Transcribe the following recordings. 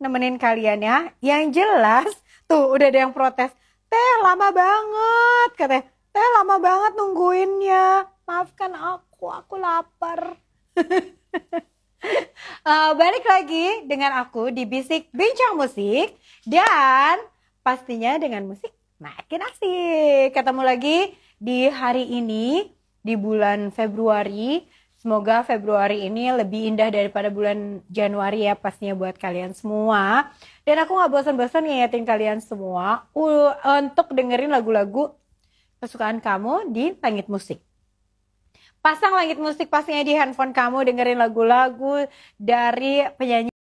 nemenin kalian ya. Yang jelas tuh udah ada yang protes. Teh lama banget katanya. Teh lama banget nungguinnya. Maafkan aku, aku lapar. uh, balik lagi dengan aku di Bisik Bincang Musik dan pastinya dengan musik makin asik. Ketemu lagi di hari ini di bulan Februari Semoga Februari ini lebih indah daripada bulan Januari ya pastinya buat kalian semua. Dan aku gak bosan-bosan ngingetin kalian semua untuk dengerin lagu-lagu kesukaan kamu di Langit Musik. Pasang Langit Musik pastinya di handphone kamu dengerin lagu-lagu dari penyanyi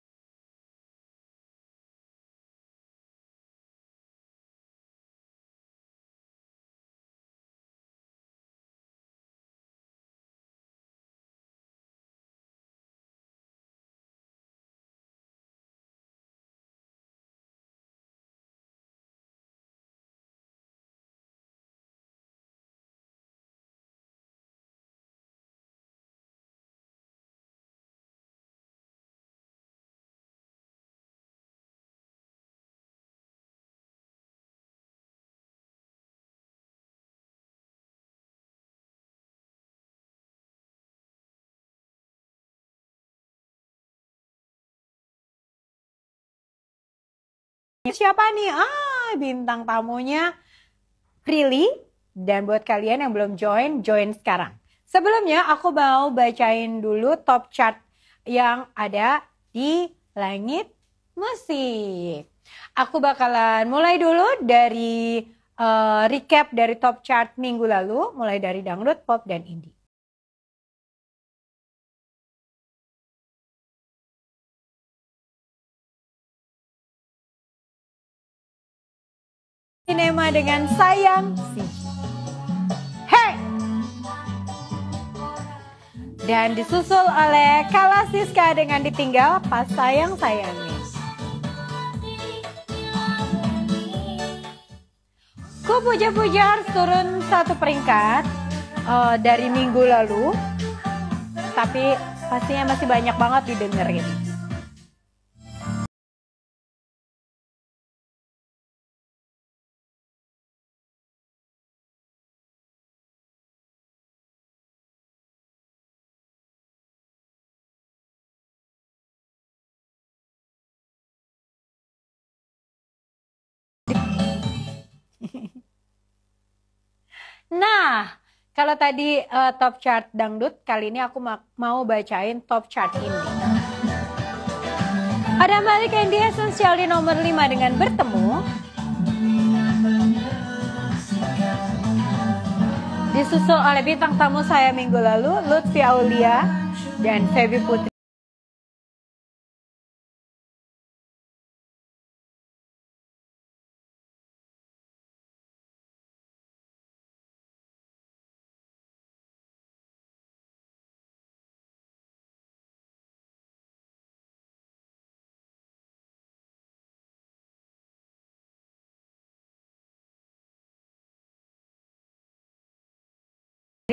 Siapa nih? Ah, bintang tamunya Prilly. Dan buat kalian yang belum join, join sekarang. Sebelumnya aku mau bacain dulu top chart yang ada di langit musik. Aku bakalan mulai dulu dari uh, recap dari top chart minggu lalu, mulai dari dangdut, pop, dan indie. Sinema dengan sayang si. Hey! Dan disusul oleh Kala Siska dengan ditinggal pas sayang sayangnya. Ku puja-puja harus turun satu peringkat uh, dari minggu lalu, tapi pastinya masih banyak banget didengerin. Kalau tadi uh, top chart dangdut, kali ini aku ma mau bacain top chart ini. Ada balik Andy esensial di nomor 5 dengan bertemu. Disusul oleh bintang tamu saya minggu lalu, Lutfi Aulia dan Febi Putri.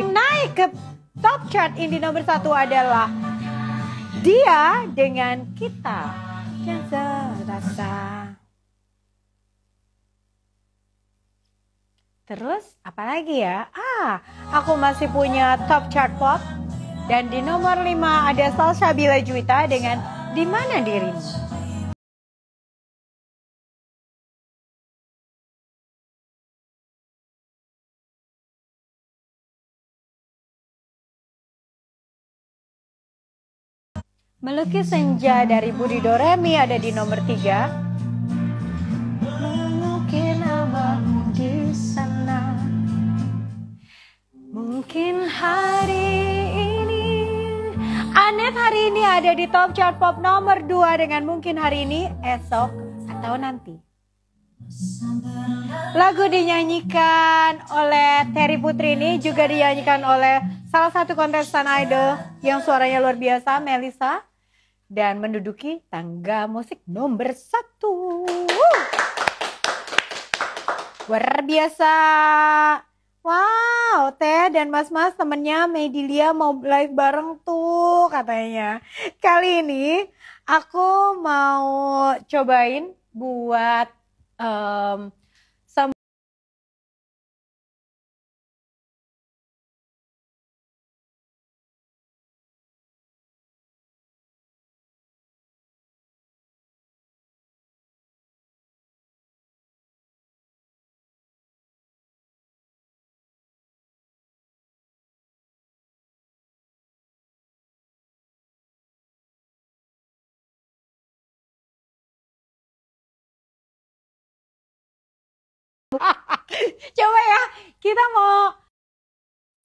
naik ke top chart ini nomor satu adalah dia dengan kita yang serasa. Terus apa lagi ya? Ah, aku masih punya top chart pop dan di nomor 5 ada Salsa Bila Juwita dengan Di Mana Dirimu. Melukis Senja dari Budi Doremi ada di nomor 3. Mungkin di sana. Mungkin hari ini Anet hari ini ada di top chart pop nomor 2 dengan mungkin hari ini, esok, atau nanti. Lagu dinyanyikan oleh Terry Putri ini juga dinyanyikan oleh salah satu kontestan idol yang suaranya luar biasa, Melisa dan menduduki tangga musik nomor satu. Luar biasa. Wow, Teh dan Mas-Mas temennya Medilia mau live bareng tuh katanya. Kali ini aku mau cobain buat um, coba ya kita mau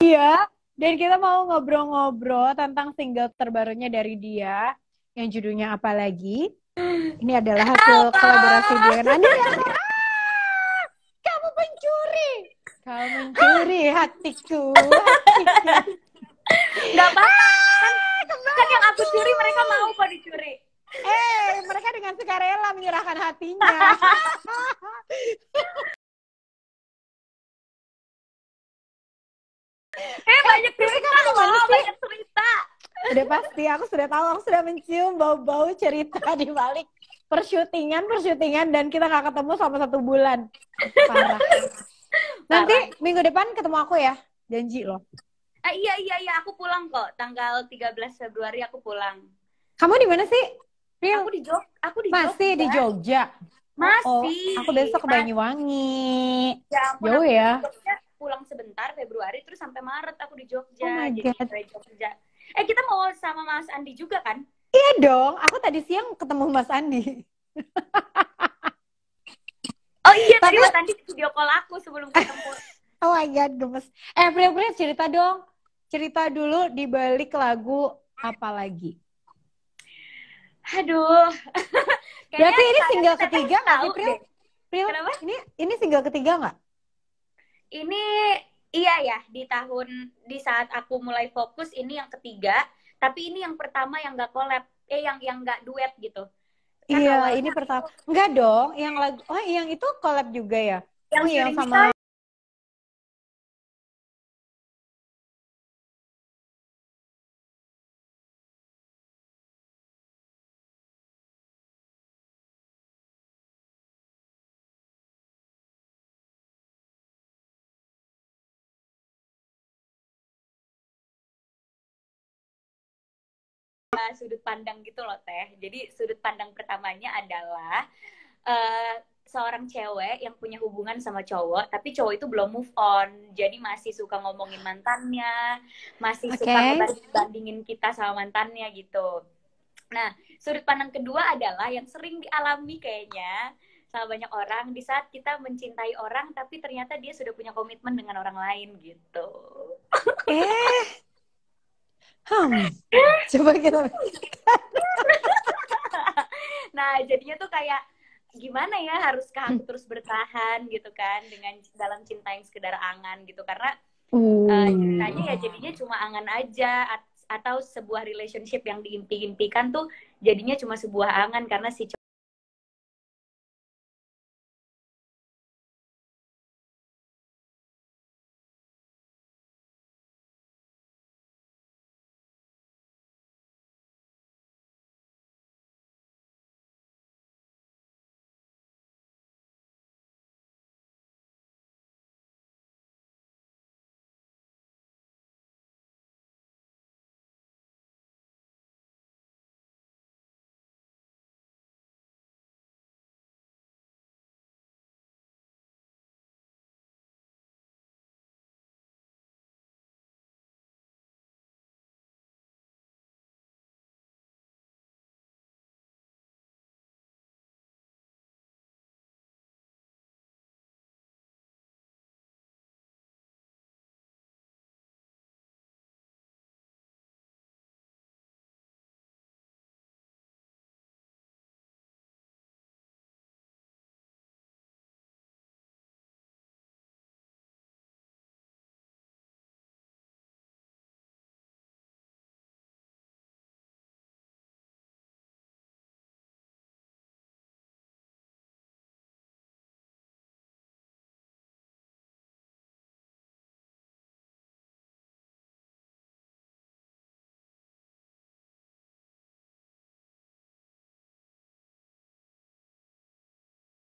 dia dan kita mau ngobrol-ngobrol tentang single terbarunya dari dia yang judulnya apa lagi? Ini adalah hasil Apa? kolaborasi dia dengan Anissa. Ya. Kamu pencuri. Kamu mencuri hatiku. nggak apa ah, Kan, yang aku curi mereka mau kok dicuri. Eh, mereka dengan sukarela menyerahkan hatinya. eh banyak cerita eh, loh, banyak cerita. Udah pasti, aku sudah tahu, aku sudah mencium bau-bau cerita di balik persyutingan persyutingan dan kita nggak ketemu selama satu bulan. Parah. Nanti minggu depan ketemu aku ya, janji loh. Eh, iya iya iya, aku pulang kok. Tanggal 13 Februari aku pulang. Kamu di mana sih? Real. Aku di Jog, aku di Masih Jogja. di Jogja. Masih. Oh, aku besok ke Banyuwangi. Ya, Jauh ya. Aku pulang sebentar Februari terus sampai Maret aku di Jogja. Oh God. Jadi Jogja. Eh kita mau sama Mas Andi juga kan? Iya dong. Aku tadi siang ketemu Mas Andi. oh iya tadi Mas Andi video call aku sebelum ketemu. oh iya, God gemes. Eh pria April cerita dong. Cerita dulu di balik lagu apa lagi? Aduh. Berarti ini single ketiga nggak sih, pria Pril, ini, ini single ketiga nggak? ini iya ya di tahun di saat aku mulai fokus ini yang ketiga tapi ini yang pertama yang gak collab eh yang yang gak duet gitu kan iya ini pertama enggak dong yang lagu oh yang itu collab juga ya yang oh, yang sama sudut pandang gitu loh teh. Jadi sudut pandang pertamanya adalah uh, seorang cewek yang punya hubungan sama cowok, tapi cowok itu belum move on, jadi masih suka ngomongin mantannya, masih okay. suka bandingin kita sama mantannya gitu. Nah, sudut pandang kedua adalah yang sering dialami kayaknya sama banyak orang di saat kita mencintai orang, tapi ternyata dia sudah punya komitmen dengan orang lain gitu. Eh hmm, coba kita nah jadinya tuh kayak gimana ya haruskah aku terus bertahan gitu kan dengan dalam cinta yang sekedar angan gitu karena eh, uh. ceritanya uh ya jadinya cuma angan aja atau sebuah relationship yang diimpikan tuh jadinya cuma sebuah angan karena si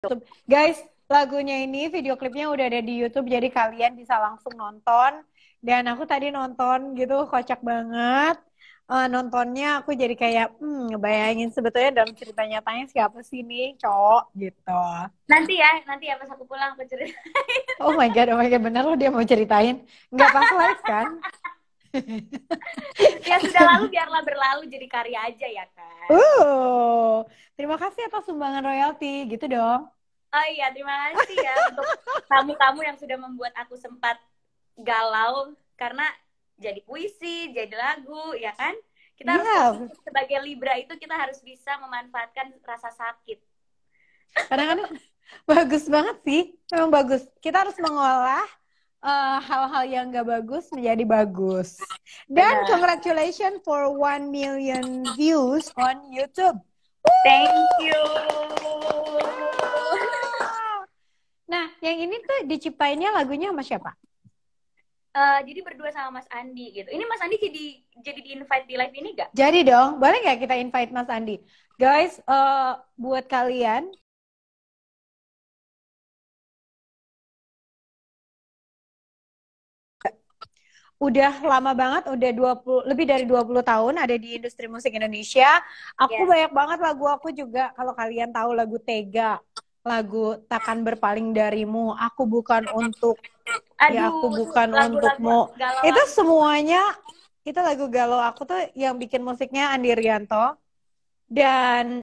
YouTube. Guys, lagunya ini video klipnya udah ada di YouTube jadi kalian bisa langsung nonton dan aku tadi nonton gitu kocak banget. Uh, nontonnya aku jadi kayak hmm, ngebayangin sebetulnya dalam cerita nyatanya siapa sih nih cowok gitu. Nanti ya, nanti ya pas aku pulang aku ceritain. Oh my god, oh my god bener loh dia mau ceritain. Nggak pas live kan? ya sudah lalu biarlah berlalu jadi karya aja ya kan. Uh, terima kasih atas sumbangan royalti gitu dong. Oh iya, terima kasih ya untuk kamu-kamu yang sudah membuat aku sempat galau karena jadi puisi, jadi lagu, ya kan? Kita yeah. harus iya. sebagai Libra itu kita harus bisa memanfaatkan rasa sakit. Kadang-kadang bagus banget sih, memang bagus. Kita harus mengolah Eh, hal-hal uh, yang gak bagus menjadi bagus. Dan yeah. congratulations for 1 million views on YouTube. Woo! Thank you. Nah, yang ini tuh diciptainnya lagunya sama siapa? Uh, jadi berdua sama Mas Andi gitu. Ini Mas Andi jadi jadi di invite di live ini gak? Jadi dong, boleh gak kita invite Mas Andi? Guys, uh, buat kalian udah lama banget, udah 20 lebih dari 20 tahun ada di industri musik Indonesia. Aku yes. Iya. banyak banget lagu aku juga kalau kalian tahu lagu Tega, lagu Takkan Berpaling Darimu, Aku Bukan Untuk ya, Aduh, ya aku bukan lagu, untukmu. itu semuanya itu lagu galau aku tuh yang bikin musiknya Andi Rianto dan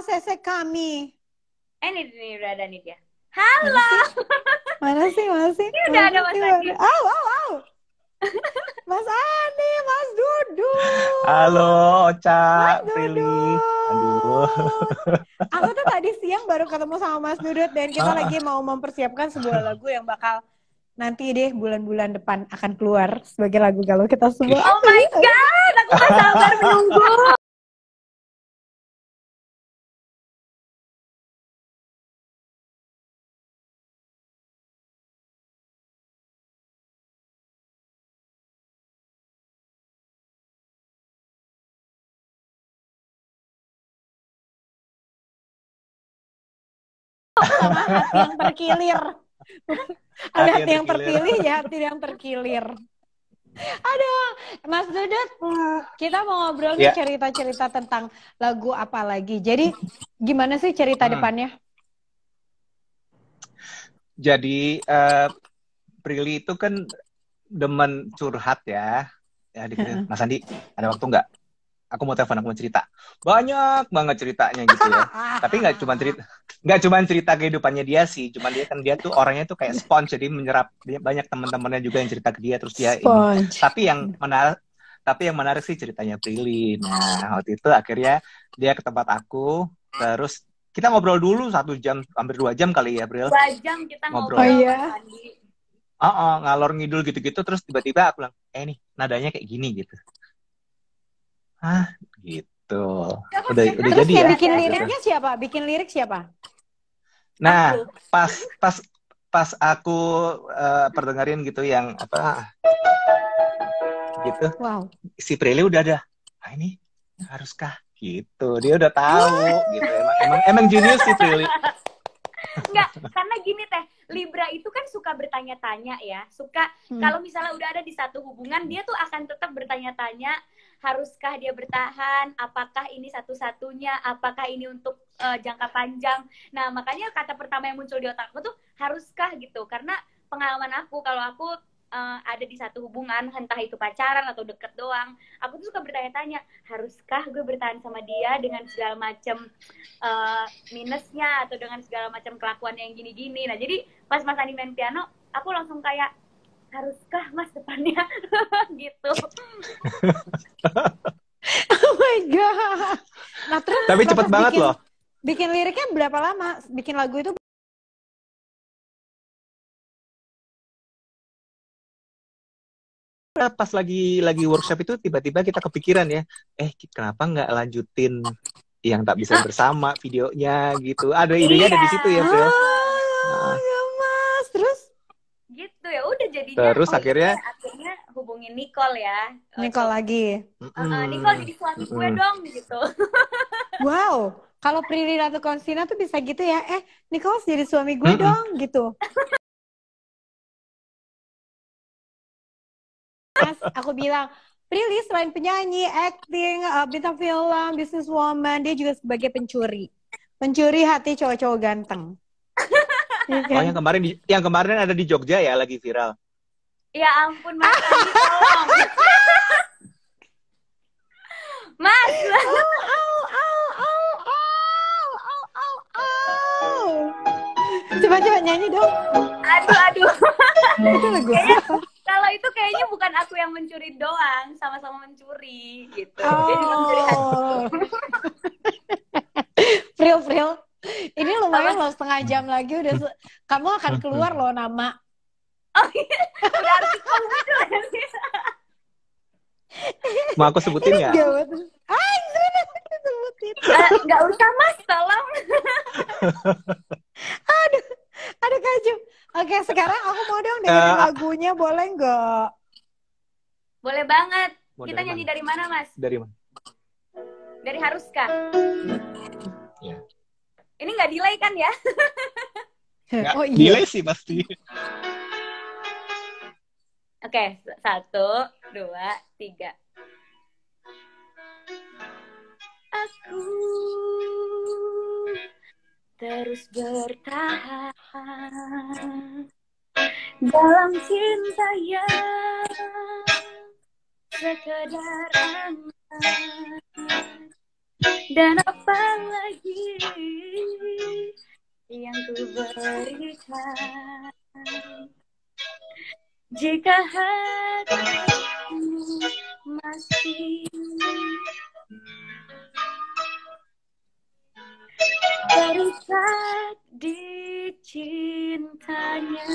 ACC kami. Eh, ini, ini udah ada nih dia. Halo. Mana sih, mana sih? Ini udah ada Mas Andi. Aw, aw, aw. Mas Ani, Mas Dudu. Halo, Oca, Prilly. Aduh. Aku tuh tadi siang baru ketemu sama Mas Dudut dan kita ah. lagi mau mempersiapkan sebuah lagu yang bakal nanti deh bulan-bulan depan akan keluar sebagai lagu galau kita semua. Oh my god, aku gak sabar menunggu. sama hati yang terkilir. Ada hati yang terpilih ya, hati yang terkilir. Aduh, Mas Dudut, kita mau ngobrol yeah. Ya. cerita-cerita tentang lagu apa lagi. Jadi, gimana sih cerita hmm. depannya? Jadi, uh, Prilly itu kan demen curhat ya. ya di, hmm. Mas Andi, ada waktu nggak? aku mau telepon aku mau cerita banyak banget ceritanya gitu ya tapi nggak cuma cerita nggak cuma cerita kehidupannya dia sih cuma dia kan dia tuh orangnya tuh kayak sponge jadi menyerap banyak teman-temannya juga yang cerita ke dia terus dia sponge. ini tapi yang menarik tapi yang menarik sih ceritanya Prilly nah waktu itu akhirnya dia ke tempat aku terus kita ngobrol dulu satu jam hampir dua jam kali ya Pril dua jam kita ngobrol, ngobrol. Oh, iya. Oh, oh, ngalor ngidul gitu-gitu terus tiba-tiba aku bilang eh nih nadanya kayak gini gitu ah gitu Gak udah udah jadi ya bikin liriknya siapa bikin lirik siapa nah aku. pas pas pas aku uh, perdengarin gitu yang apa gitu wow. si Prilly udah ada ah, ini haruskah gitu dia udah tahu gitu emang emang, emang jenius si Prilly Enggak, karena gini teh, Libra itu kan suka bertanya-tanya ya. Suka hmm. kalau misalnya udah ada di satu hubungan, dia tuh akan tetap bertanya-tanya haruskah dia bertahan? Apakah ini satu-satunya? Apakah ini untuk uh, jangka panjang? Nah, makanya kata pertama yang muncul di otakku tuh haruskah gitu. Karena pengalaman aku kalau aku uh, ada di satu hubungan, entah itu pacaran atau deket doang, aku tuh suka bertanya-tanya, haruskah gue bertahan sama dia dengan segala macam uh, eh, minusnya atau dengan segala macam kelakuan yang gini-gini. Nah, jadi pas Mas Andi main piano, aku langsung kayak haruskah mas depannya gitu oh my god nah terus tapi cepet banget loh bikin liriknya berapa lama bikin lagu itu nah, pas lagi lagi workshop itu tiba-tiba kita kepikiran ya eh kenapa nggak lanjutin yang tak bisa ah. bersama videonya gitu ada idenya yeah. ada di situ ya Phil. Ah, oh, iya, nah gitu ya udah jadinya terus oh, akhirnya ya, akhirnya hubungin Nicole ya Nicole oh, lagi uh, Nicole jadi suami gue dong gitu wow kalau Prilly Ratu Konsina tuh bisa gitu ya eh Nicole jadi suami gue dong gitu Mas, aku bilang Prilly selain penyanyi, acting, uh, bintang film, businesswoman, dia juga sebagai pencuri. Pencuri hati cowok-cowok ganteng. ya Oh yang kemarin di, yang kemarin ada di Jogja ya lagi viral. Ya ampun Mas Andi, tolong. Mas. Coba coba nyanyi dong. Aduh aduh. itu kan Kalau itu kayaknya bukan aku yang mencuri doang, sama-sama mencuri gitu. Oh. Jadi mencuri ini lumayan loh setengah jam lagi udah se kamu akan keluar loh nama. Oh iya. Mau aku sebutin ya Ah, sebutin. Nggak usah mas, tolong. aduh, aduh kaju. Oke, sekarang aku mau dong dengerin uh, lagunya, boleh nggak? Boleh banget. Mau Kita nyanyi mana? dari mana, Mas? Dari mana? Dari Haruskah? Ya. Yeah. Ini nggak delay kan ya? Nggak, oh, iya. Delay sih pasti. Oke, okay, satu, dua, tiga. Aku terus bertahan dalam cinta yang sekedar angan dan apa lagi yang ku berikan jika hatimu masih terikat di cintanya.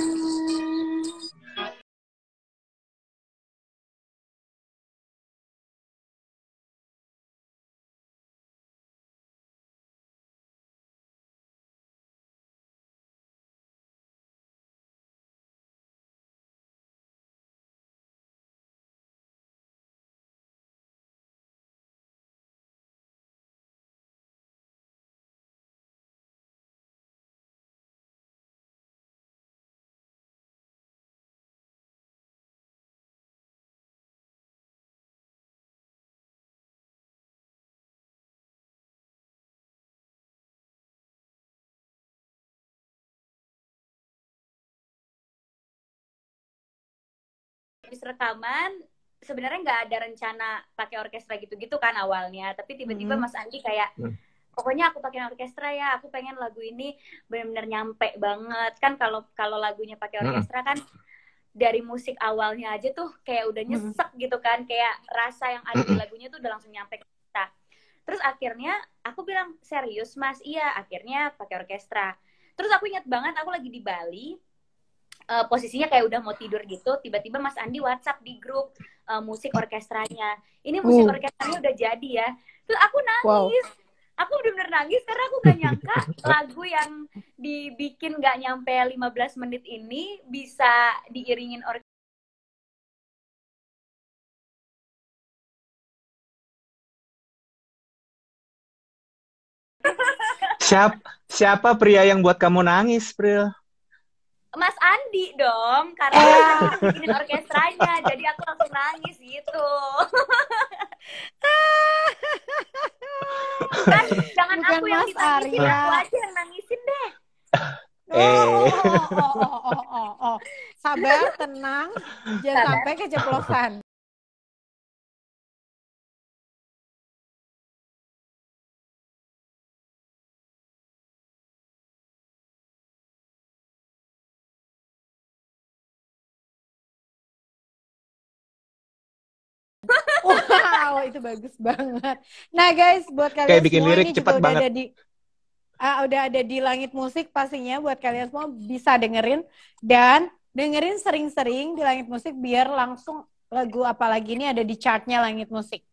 habis rekaman sebenarnya nggak ada rencana pakai orkestra gitu-gitu kan awalnya tapi tiba-tiba hmm. Mas Andi kayak iya. pokoknya aku pakai orkestra ya aku pengen lagu ini benar-benar nyampe banget kan kalau kalau lagunya pakai orkestra kan dari musik awalnya aja tuh kayak udah nyesek gitu kan kayak rasa yang ada di lagunya tuh udah langsung nyampe ke kita terus akhirnya aku bilang serius mas iya akhirnya pakai orkestra terus aku ingat banget aku lagi di Bali uh, posisinya kayak udah mau tidur gitu tiba-tiba Mas Andi WhatsApp di grup uh, musik orkestranya ini musik uh. orkestranya udah jadi ya terus aku nangis wow. Aku bener-bener nangis karena aku gak nyangka lagu yang dibikin gak nyampe 15 menit ini bisa diiringin orkestra. Siap, siapa pria yang buat kamu nangis, Pril? Mas Andi dong, karena eh. bikin orkestranya, jadi aku langsung nangis gitu. Ah. kan, jangan Bukan aku yang ditangisin, Arya. aku aja yang nangisin deh. Eh. Oh, eh. oh, oh, oh, oh, oh, oh. Sabar, tenang, jangan sampai keceplosan. Wow, itu bagus banget. Nah, guys, buat kalian Kayak bikin semua lirik ini cepat banget. Udah ada di uh, udah ada di langit musik pastinya buat kalian semua bisa dengerin dan dengerin sering-sering di langit musik biar langsung lagu apalagi ini ada di chartnya langit musik.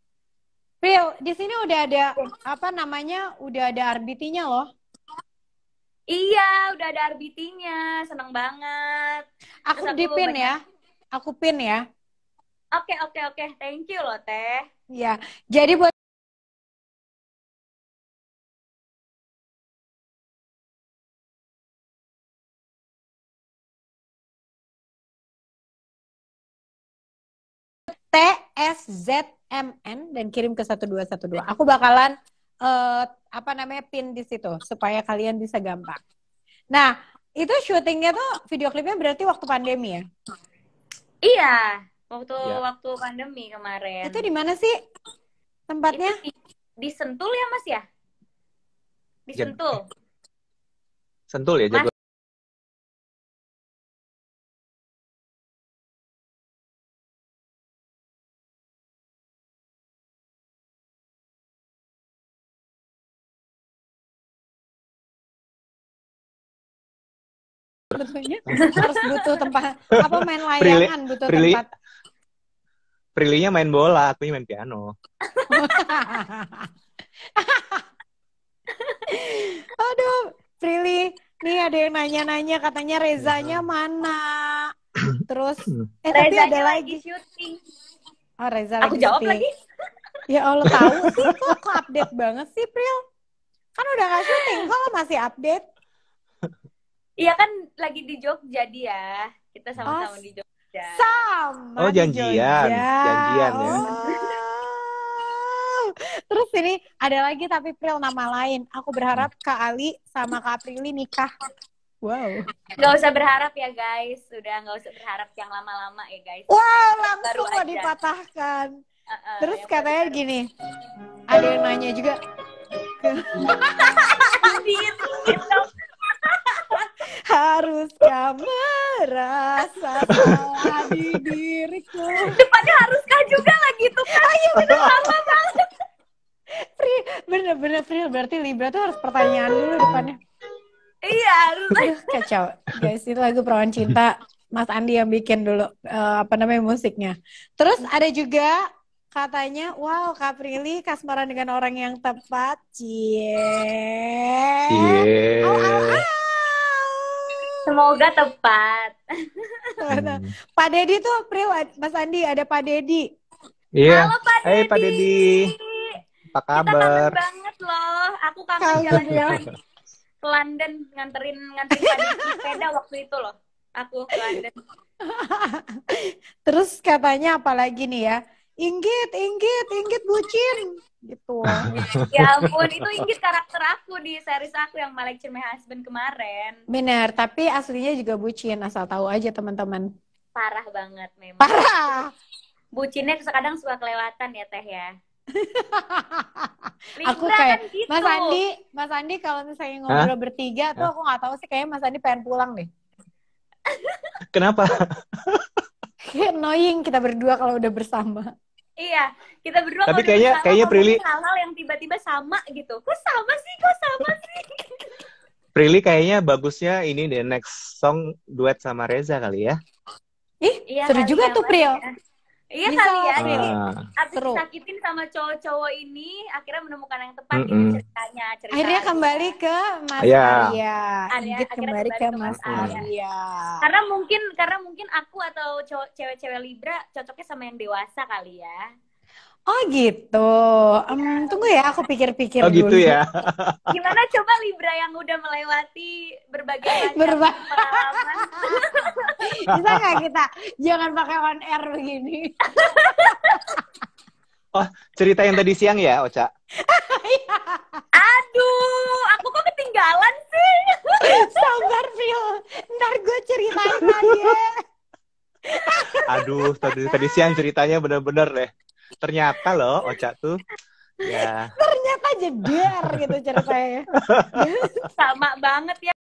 Real, di sini udah ada apa namanya? Udah ada rbt loh. Iya, udah ada rbt Seneng banget. Aku, aku dipin ya. Aku pin ya. Oke, oke, oke. Thank you loh, Teh. Iya. jadi buat TSZMN dan kirim ke 1212. Aku bakalan uh, apa namanya pin di situ supaya kalian bisa gampang. Nah, itu syutingnya tuh video klipnya berarti waktu pandemi ya? Iya, waktu ya. waktu pandemi kemarin. Itu di mana sih tempatnya? Itu di, di Sentul ya Mas ya? Di Sentul. Sentul. Sentul ya jago. Betulnya harus butuh tempat apa main layangan butuh tempat Prilinya main bola, aku main piano. Aduh, Prilly, nih ada yang nanya-nanya katanya Rezanya iya. mana? Terus eh tapi ada lagi syuting. Oh, Reza aku lagi jawab syuting. lagi. Ya Allah tahu sih kok, kok update banget sih Pril. Kan udah gak syuting, kok masih update? Iya kan lagi di Jogja dia. Kita sama-sama di Jogja. Sama. Oh, janjian. Janjian ya. Oh. Terus ini ada lagi tapi Pril nama lain. Aku berharap Kak Ali sama Kak Prili nikah. Wow. Gak usah berharap ya guys, sudah gak usah berharap yang lama-lama ya guys. Wow, langsung mau dipatahkan. Uh, uh, Terus ya, katanya baru. gini, ada yang nanya juga. harus merasa rasa di diriku Depannya haruskah juga lagi tuh kan Ayo bener sama banget Pri, bener-bener Pri, berarti Libra tuh harus pertanyaan dulu depannya Iya harus kacau Guys, itu lagu Perawan Cinta Mas Andi yang bikin dulu uh, apa namanya musiknya. Terus ada juga katanya wow Kak Prilly kasmaran dengan orang yang tepat cie semoga tepat hmm. Pak Dedi tuh Pril Mas Andi ada Pak Dedi iya yeah. halo Pak Dedi hey, apa kabar kita kangen banget loh aku kangen jalan-jalan ke London nganterin nganterin Pak sepeda waktu itu loh aku ke London Terus katanya apalagi nih ya? Inggit, Inggit, Inggit bucin gitu. ya ampun, itu Inggit karakter aku di series aku yang Malek Cermai Husband kemarin. Bener, tapi aslinya juga bucin, asal tahu aja teman-teman. Parah banget memang. Parah. Bucinnya kadang suka kelewatan ya Teh ya. aku kayak kan gitu. Mas Andi, Mas Andi kalau misalnya ngobrol Hah? bertiga tuh aku nggak tahu sih kayaknya Mas Andi pengen pulang deh. Kenapa? kayak annoying kita berdua kalau udah bersama. Iya, kita berdua Tapi kayaknya kayaknya Prilly halal yang tiba-tiba sama gitu. Kok sama sih? Kok sama sih? Prilly kayaknya bagusnya ini the next song duet sama Reza kali ya. Ih, iya, seru juga tuh Pril. Ya. Iya kali ya. Jadi ah. abis Seru. disakitin sama cowok-cowok ini akhirnya menemukan yang tepat mm -mm. gitu ceritanya, ceritanya. Akhirnya kembali ke Mas yeah. Arya. Arya akhirnya kembali, ke, ke Mas Arya. Arya. Karena mungkin karena mungkin aku atau cewek-cewek Libra cocoknya sama yang dewasa kali ya. Oh gitu. Um, tunggu ya, aku pikir-pikir oh, gitu dulu. gitu ya. Gimana coba Libra yang udah melewati berbagai Berba pengalaman? Bisa nggak kita? Jangan pakai on air begini. oh, cerita yang tadi siang ya, Ocha. Aduh, aku kok ketinggalan sih? Sabar, Phil. Ntar gue ceritain aja. Ya. Aduh, tadi, tadi siang ceritanya bener-bener deh. -bener ternyata loh Oca tuh ya ternyata jeder gitu ceritanya sama banget ya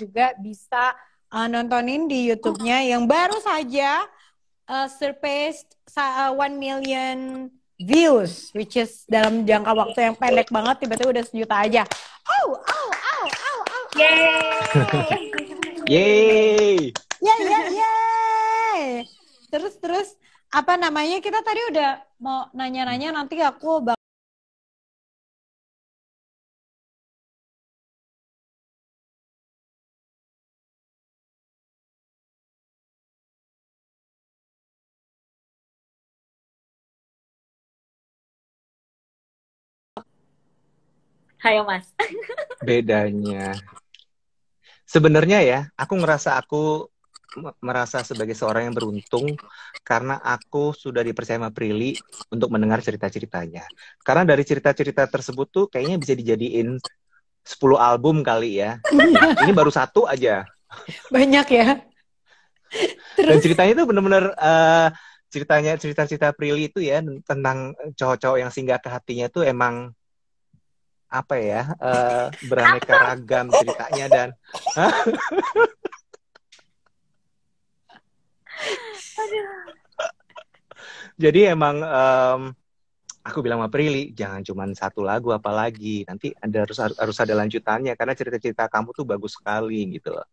juga bisa uh, nontonin di YouTube-nya yang baru saja uh, surpassed uh, million views, which is dalam jangka waktu yang pendek banget, tiba-tiba udah sejuta aja. Oh, oh, oh, oh, oh. oh. yay yay yay, Terus, terus, apa namanya, kita tadi udah mau nanya-nanya, nanti aku bakal Ayo Mas. Bedanya. Sebenarnya ya, aku ngerasa aku merasa sebagai seorang yang beruntung karena aku sudah dipercaya sama Prilly untuk mendengar cerita-ceritanya. Karena dari cerita-cerita tersebut tuh kayaknya bisa dijadiin 10 album kali ya. Iya. Ini baru satu aja. Banyak ya. Terus. Dan ceritanya itu bener benar uh, ceritanya cerita-cerita Prilly itu ya tentang cowok-cowok yang singgah ke hatinya tuh emang apa ya uh, beraneka ragam ceritanya dan jadi emang um, aku bilang sama Prilly jangan cuma satu lagu apalagi nanti ada harus harus ada lanjutannya karena cerita-cerita kamu tuh bagus sekali gitu loh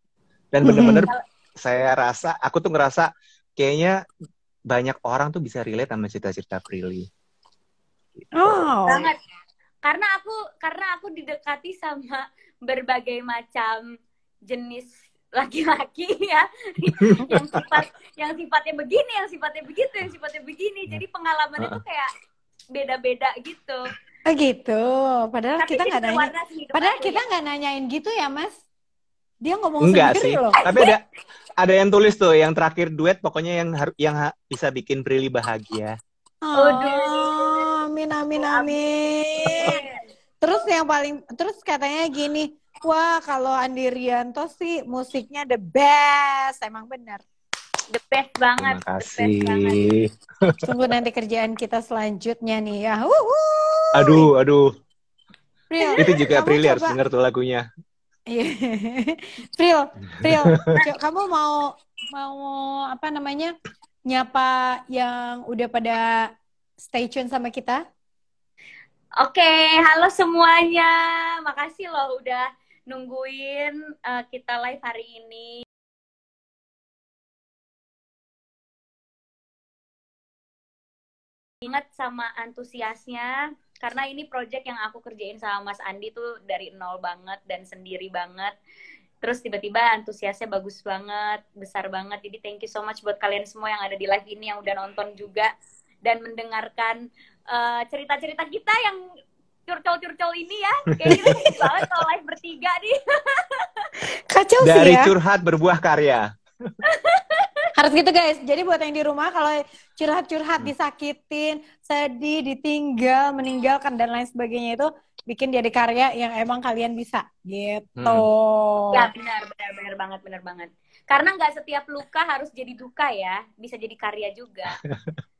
dan bener-bener saya rasa aku tuh ngerasa kayaknya banyak orang tuh bisa relate sama cerita-cerita Prilly gitu. oh banget ya karena aku karena aku didekati sama berbagai macam jenis laki-laki ya yang sifat yang sifatnya begini yang sifatnya begitu yang sifatnya begini jadi pengalaman itu kayak beda-beda gitu oh gitu padahal Tapi kita nggak nanya padahal kita ya. nggak ya. nanyain gitu ya mas dia ngomong Enggak sendiri sih. loh tapi ada ada yang tulis tuh yang terakhir duet pokoknya yang harus yang bisa bikin Prilly bahagia oh, oh amin, amin, amin. Terus yang paling, terus katanya gini, wah kalau Andi Rianto sih musiknya the best, emang bener. The best banget. Terima kasih. The best banget. Tunggu nanti kerjaan kita selanjutnya nih ya. Wuhu. Aduh, aduh. Pril, itu juga Prilly harus denger tuh lagunya. Iya. Pril, Pril, kamu mau mau apa namanya nyapa yang udah pada stay tune sama kita? Oke, halo semuanya. Makasih loh udah nungguin uh, kita live hari ini. Ingat sama antusiasnya karena ini project yang aku kerjain sama Mas Andi tuh dari nol banget dan sendiri banget. Terus tiba-tiba antusiasnya bagus banget, besar banget. Jadi thank you so much buat kalian semua yang ada di live ini yang udah nonton juga dan mendengarkan eh, cerita-cerita uh, kita yang curcol-curcol ini ya. kayaknya kita banget kalau live bertiga nih. Kacau sih Dari ya. curhat berbuah karya. Harus gitu guys. Jadi buat yang di rumah kalau curhat-curhat hmm. disakitin, sedih, ditinggal, meninggalkan dan lain sebagainya itu bikin jadi karya yang emang kalian bisa gitu. Hmm. Ya benar, benar, benar banget, benar banget. Karena nggak setiap luka harus jadi duka ya, bisa jadi karya juga.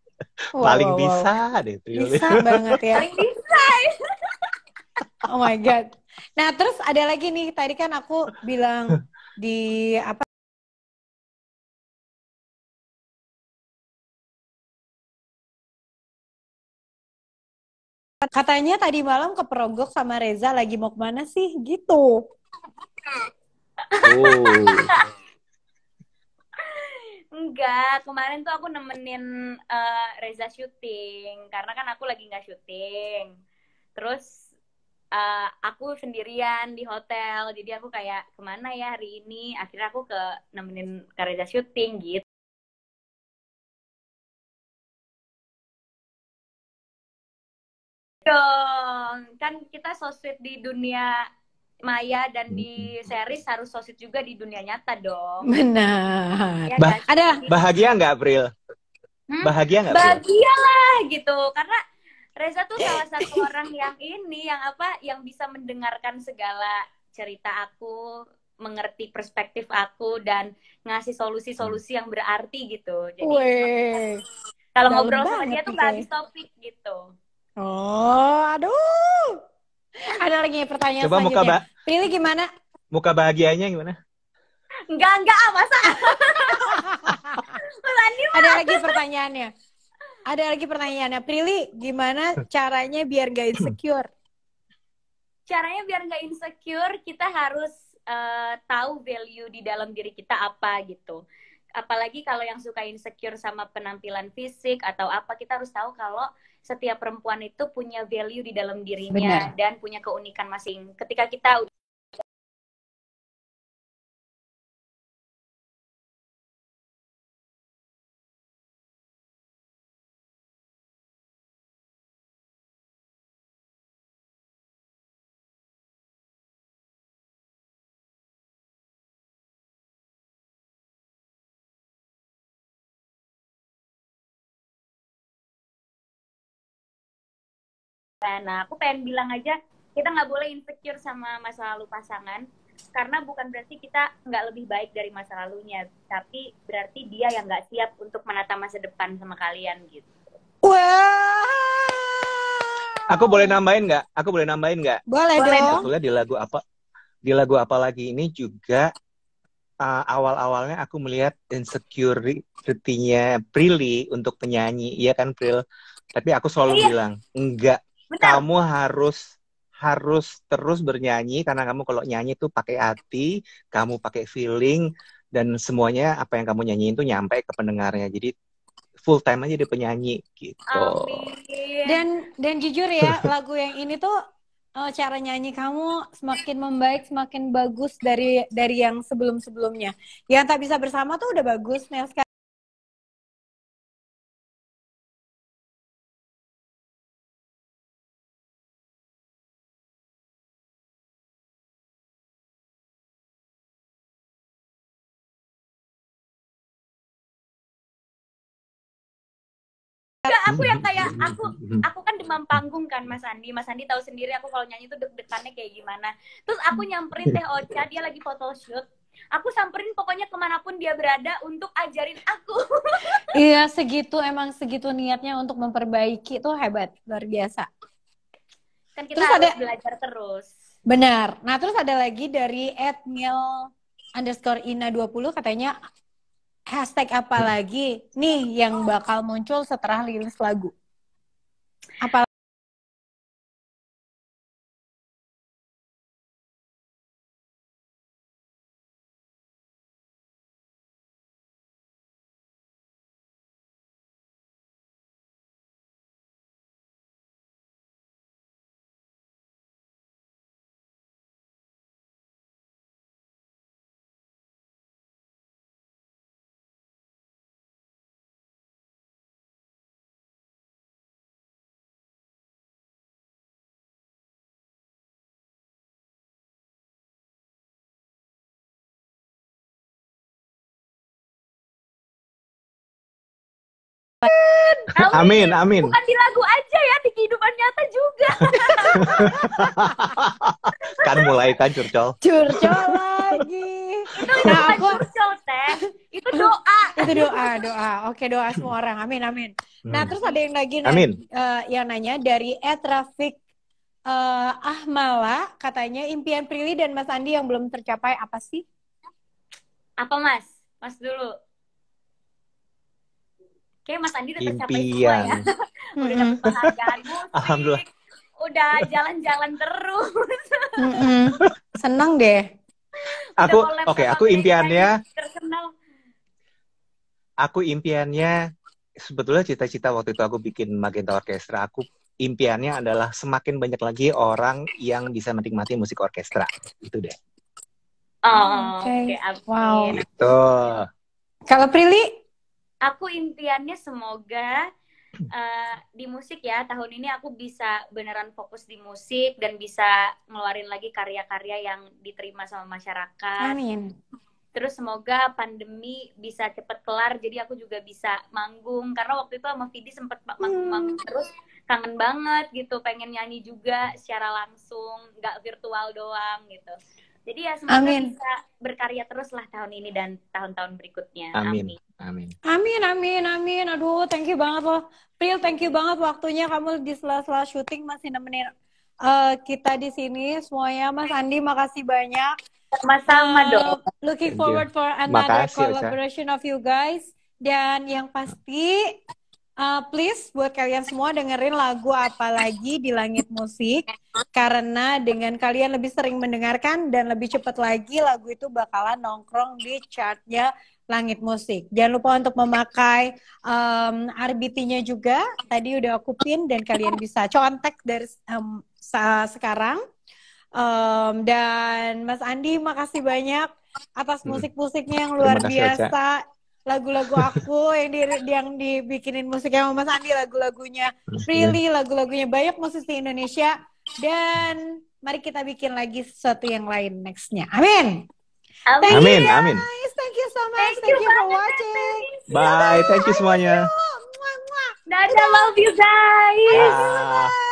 wow, paling wow, bisa wow. deh Trio bisa banget ya paling bisa oh my god nah terus ada lagi nih tadi kan aku bilang di apa Katanya tadi malam ke Perogok sama Reza lagi mau kemana sih? Gitu. Oh. Enggak, kemarin tuh aku nemenin uh, Reza syuting karena kan aku lagi nggak syuting. Terus uh, aku sendirian di hotel, jadi aku kayak kemana ya hari ini? Akhirnya aku ke nemenin Kak Reza syuting gitu. Dong, kan kita so sweet di dunia maya dan di series harus sosit juga di dunia nyata dong. Benar. Ya, bah ada bahagia nggak April? Hmm? Bahagia nggak? Bahagia lah gitu karena Reza tuh salah satu orang yang ini yang apa yang bisa mendengarkan segala cerita aku mengerti perspektif aku dan ngasih solusi-solusi hmm. yang berarti gitu. Jadi kalau ngobrol sama dia tuh nggak habis topik gitu. Oh, aduh. Ada lagi pertanyaan Coba muka ba Pilih gimana? Muka bahagianya gimana? Enggak, enggak, ah, masa? Ada lagi pertanyaannya. Ada lagi pertanyaannya. Prilly, gimana caranya biar gak insecure? Caranya biar gak insecure, kita harus uh, tahu value di dalam diri kita apa gitu apalagi kalau yang suka insecure sama penampilan fisik atau apa kita harus tahu kalau setiap perempuan itu punya value di dalam dirinya Bener. dan punya keunikan masing ketika kita Kan. nah aku pengen bilang aja kita nggak boleh insecure sama masa lalu pasangan karena bukan berarti kita nggak lebih baik dari masa lalunya tapi berarti dia yang nggak siap untuk menata masa depan sama kalian gitu wow aku boleh nambahin nggak aku boleh nambahin nggak boleh, boleh dong Betulnya di lagu apa di lagu apa lagi ini juga uh, awal-awalnya aku melihat insecurity-nya Prilly untuk penyanyi, iya kan Pril? Tapi aku selalu iya. bilang, enggak, Benar. kamu harus harus terus bernyanyi karena kamu kalau nyanyi itu pakai hati, kamu pakai feeling dan semuanya apa yang kamu nyanyiin tuh nyampe ke pendengarnya. Jadi full time aja di penyanyi gitu. Amin. Dan dan jujur ya lagu yang ini tuh eh, cara nyanyi kamu semakin membaik, semakin bagus dari dari yang sebelum-sebelumnya. Yang tak bisa bersama tuh udah bagus, Nelska. aku yang iya, kayak iya, aku iya, aku kan demam panggung kan Mas Andi Mas Andi tahu sendiri aku kalau nyanyi tuh deg-degannya kayak gimana terus aku nyamperin Teh Ocha dia lagi foto shoot. aku samperin pokoknya kemanapun dia berada untuk ajarin aku iya segitu emang segitu niatnya untuk memperbaiki tuh hebat luar biasa kan kita terus harus ada, belajar terus benar nah terus ada lagi dari Edmil underscore Ina 20 katanya hashtag apa lagi nih yang bakal muncul setelah rilis lagu? Apa Amin. amin, amin. Bukan di lagu aja ya, di kehidupan nyata juga. kan mulai kan curcol. Curcol lagi. Itu nah, aku... curcol, Teh. Itu doa. itu doa, doa. Oke, doa semua orang. Amin, amin. Nah, hmm. terus ada yang lagi amin. Nanya, uh, eh, yang nanya dari Etrafik uh, eh, Ahmala katanya impian Prilly dan Mas Andi yang belum tercapai apa sih? Apa Mas? Mas dulu. Kayak Mas Andi udah tercapai semua ya. udah dapet penghargaan musik. Udah jalan-jalan terus. mm Seneng deh. Aku oke, okay, aku impiannya terkenal. Aku impiannya sebetulnya cita-cita waktu itu aku bikin Magenta Orkestra. Aku impiannya adalah semakin banyak lagi orang yang bisa menikmati musik orkestra. Itu deh. Oh, oke. Okay. Okay, wow. Itu. Kalau Prilly, aku impiannya semoga uh, di musik ya tahun ini aku bisa beneran fokus di musik dan bisa ngeluarin lagi karya-karya yang diterima sama masyarakat. Amin. Terus semoga pandemi bisa cepet kelar jadi aku juga bisa manggung karena waktu itu sama Vidi sempet manggung-manggung hmm. terus kangen banget gitu pengen nyanyi juga secara langsung nggak virtual doang gitu. Jadi ya semoga amin. bisa berkarya terus lah tahun ini dan tahun-tahun berikutnya. Amin. Amin. Amin, amin, amin. Aduh, thank you banget loh. Pril, thank you banget waktunya kamu di sela-sela syuting masih nemenin uh, kita di sini semuanya. Mas Andi, makasih banyak. Sama-sama uh, eh, dong. Looking forward for another makasih, collaboration Ocha. of you guys. Dan yang pasti uh, please buat kalian semua dengerin lagu apalagi di langit musik karena dengan kalian lebih sering mendengarkan dan lebih cepat lagi lagu itu bakalan nongkrong di chartnya langit musik. Jangan lupa untuk memakai um, RBT-nya juga. Tadi udah aku pin dan kalian bisa contek dari um, sekarang. Um, dan Mas Andi, makasih banyak atas hmm. musik-musiknya yang luar kasih, biasa lagu-lagu aku yang di yang dibikinin musiknya sama Mas Andi lagu-lagunya Prilly iya. lagu-lagunya banyak musisi Indonesia dan mari kita bikin lagi sesuatu yang lain nextnya amin amin thank amin, guys. amin thank you so much thank, thank you, you for watching bye thank you semuanya dadah love you guys bye.